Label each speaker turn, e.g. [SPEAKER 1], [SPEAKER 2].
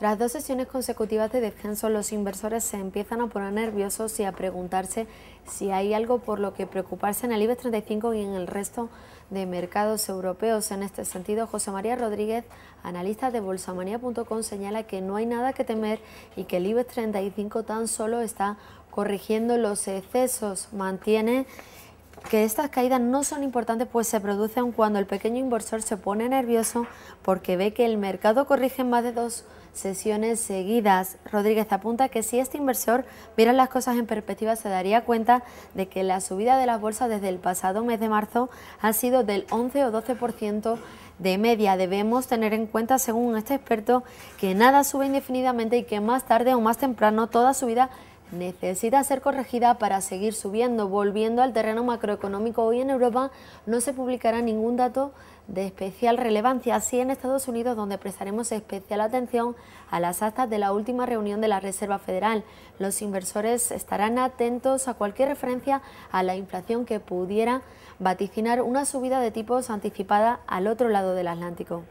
[SPEAKER 1] Tras dos sesiones consecutivas de descenso, los inversores se empiezan a poner nerviosos y a preguntarse si hay algo por lo que preocuparse en el IBEX 35 y en el resto de mercados europeos. En este sentido, José María Rodríguez, analista de bolsamanía.com, señala que no hay nada que temer y que el IBEX 35 tan solo está corrigiendo los excesos, mantiene que estas caídas no son importantes pues se producen cuando el pequeño inversor se pone nervioso porque ve que el mercado corrige en más de dos sesiones seguidas. Rodríguez apunta que si este inversor viera las cosas en perspectiva se daría cuenta de que la subida de las bolsas desde el pasado mes de marzo ha sido del 11 o 12% de media. Debemos tener en cuenta, según este experto, que nada sube indefinidamente y que más tarde o más temprano toda subida necesita ser corregida para seguir subiendo. Volviendo al terreno macroeconómico, hoy en Europa no se publicará ningún dato de especial relevancia, así en Estados Unidos, donde prestaremos especial atención a las actas de la última reunión de la Reserva Federal. Los inversores estarán atentos a cualquier referencia a la inflación que pudiera vaticinar una subida de tipos anticipada al otro lado del Atlántico.